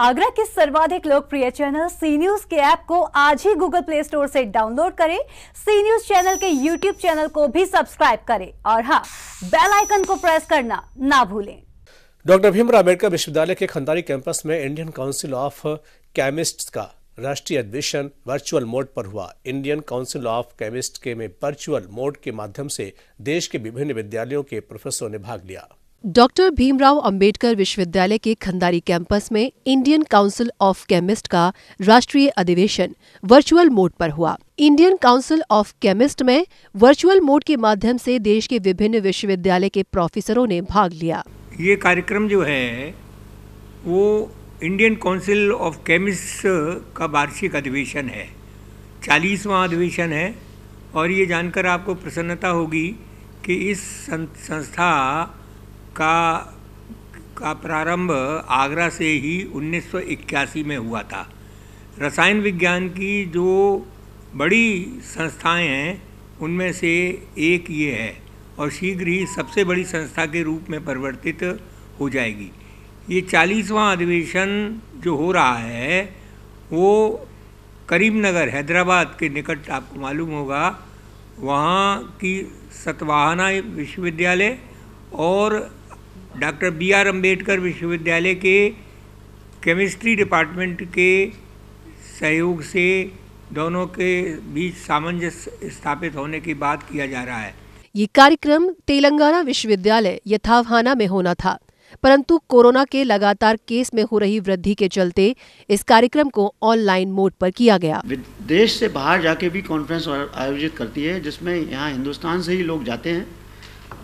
आगरा के सर्वाधिक लोकप्रिय चैनल सी न्यूज के ऐप को आज ही गूगल प्ले स्टोर से डाउनलोड करें सी न्यूज चैनल के यूट्यूब चैनल को भी सब्सक्राइब करें और हाँ बेल आइकन को प्रेस करना ना भूलें डॉक्टर भीमराव अम्बेडकर विश्वविद्यालय के खंडारी कैंपस में इंडियन काउंसिल ऑफ केमिस्ट का राष्ट्रीय अधिवेशन वर्चुअल मोड पर हुआ इंडियन काउंसिल ऑफ केमिस्ट के में वर्चुअल मोड के माध्यम से देश के विभिन्न विद्यालयों के प्रोफेसरों ने भाग लिया डॉक्टर भीमराव अंबेडकर विश्वविद्यालय के खंडारी कैंपस में इंडियन काउंसिल ऑफ केमिस्ट का राष्ट्रीय अधिवेशन वर्चुअल मोड पर हुआ इंडियन काउंसिल ऑफ केमिस्ट में वर्चुअल मोड के माध्यम से देश के विभिन्न विश्वविद्यालय के प्रोफेसरों ने भाग लिया ये कार्यक्रम जो है वो इंडियन काउंसिल ऑफ केमिस्ट का वार्षिक अधिवेशन है चालीसवा अधिवेशन है और ये जानकर आपको प्रसन्नता होगी कि इस संस्था का का प्रारंभ आगरा से ही 1981 में हुआ था रसायन विज्ञान की जो बड़ी संस्थाएं हैं उनमें से एक ये है और शीघ्र ही सबसे बड़ी संस्था के रूप में परिवर्तित हो जाएगी ये चालीसवां अधिवेशन जो हो रहा है वो करीमनगर हैदराबाद के निकट आपको मालूम होगा वहाँ की सतवाहना विश्वविद्यालय और डॉक्टर बी आर अम्बेडकर विश्वविद्यालय के केमिस्ट्री डिपार्टमेंट के सहयोग से दोनों के बीच सामंजस्य स्थापित होने की बात किया जा रहा है ये कार्यक्रम तेलंगाना विश्वविद्यालय यथावहाना में होना था परंतु कोरोना के लगातार केस में हो रही वृद्धि के चलते इस कार्यक्रम को ऑनलाइन मोड पर किया गया देश से बाहर जाके भी कॉन्फ्रेंस आयोजित करती है जिसमें यहाँ हिंदुस्तान से ही लोग जाते हैं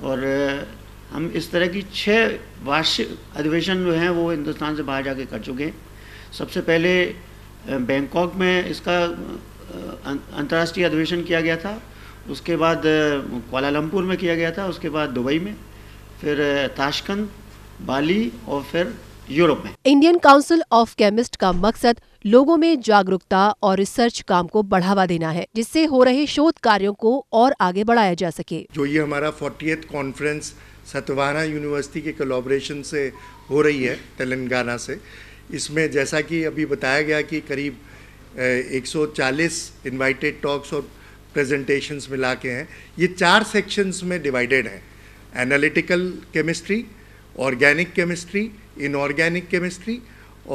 और हम इस तरह की छः वार्षिक अधिवेशन जो हैं वो हिंदुस्तान से बाहर जाके कर चुके हैं सबसे पहले बैंकॉक में इसका अं-, अंतर्राष्ट्रीय अधिवेशन किया गया था उसके बाद कोलालमपुर में किया गया था उसके बाद दुबई में फिर ताशकंद बाली और फिर यूरोप में इंडियन काउंसिल ऑफ केमिस्ट का मकसद लोगों में जागरूकता और रिसर्च काम को बढ़ावा देना है जिससे हो रहे शोध कार्यों को और आगे बढ़ाया जा सके जो ये हमारा एथ कॉन्फ्रेंस सतवाना यूनिवर्सिटी के कोलाब्रेशन से हो रही है तेलंगाना से इसमें जैसा कि अभी बताया गया कि करीब 140 इनवाइटेड टॉक्स और प्रेजेंटेशंस मिला के हैं ये चार सेक्शंस में डिवाइडेड हैं analytical chemistry organic chemistry inorganic chemistry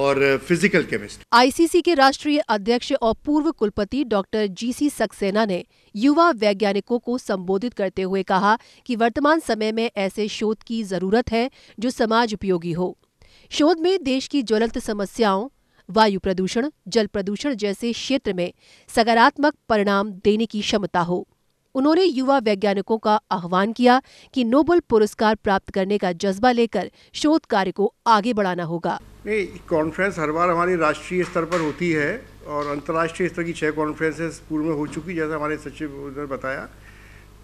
और फिजिकल केमिस्ट्री आईसीसी के राष्ट्रीय अध्यक्ष और पूर्व कुलपति डॉक्टर जीसी सक्सेना ने युवा वैज्ञानिकों को संबोधित करते हुए कहा कि वर्तमान समय में ऐसे शोध की जरूरत है जो समाज उपयोगी हो शोध में देश की ज्वलंत समस्याओं वायु प्रदूषण जल प्रदूषण जैसे क्षेत्र में सकारात्मक परिणाम देने की क्षमता हो उन्होंने युवा वैज्ञानिकों का आह्वान किया कि नोबल पुरस्कार प्राप्त करने का जज्बा लेकर शोध कार्य को आगे बढ़ाना होगा नहीं कॉन्फ्रेंस हर बार हमारी राष्ट्रीय स्तर पर होती है और अंतर्राष्ट्रीय स्तर की छह कॉन्फ्रेंसेस पूर्व में हो चुकी जैसा हमारे सचिव ने बताया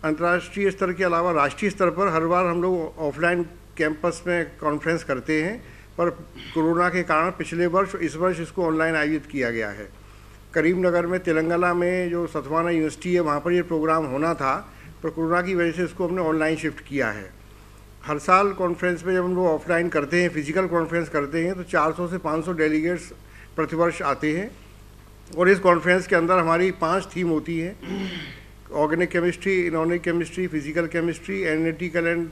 अंतर्राष्ट्रीय स्तर के अलावा राष्ट्रीय स्तर पर हर बार हम लोग ऑफलाइन कैंपस में कॉन्फ्रेंस करते हैं पर कोरोना के कारण पिछले वर्ष इस वर्ष इसको ऑनलाइन आयोजित किया गया है करीमनगर में तेलंगाना में जो सतवाना यूनिवर्सिटी है वहाँ पर ये प्रोग्राम होना था पर कोरोना की वजह से इसको हमने ऑनलाइन शिफ्ट किया है हर साल कॉन्फ्रेंस में जब हम लोग ऑफलाइन करते हैं फिजिकल कॉन्फ्रेंस करते हैं तो 400 से 500 डेलीगेट्स प्रतिवर्ष आते हैं और इस कॉन्फ्रेंस के अंदर हमारी पांच थीम होती हैं organic chemistry inorganic chemistry physical chemistry analytical and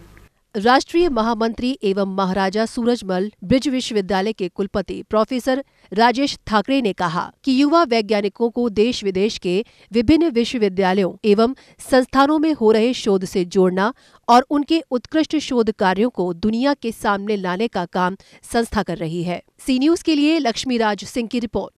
राष्ट्रीय महामंत्री एवं महाराजा सूरजमल ब्रिज विश्वविद्यालय के कुलपति प्रोफेसर राजेश ठाकरे ने कहा कि युवा वैज्ञानिकों को देश विदेश के विभिन्न विश्वविद्यालयों एवं संस्थानों में हो रहे शोध से जोड़ना और उनके उत्कृष्ट शोध कार्यों को दुनिया के सामने लाने का काम संस्था कर रही है सी न्यूज के लिए लक्ष्मीराज सिंह की रिपोर्ट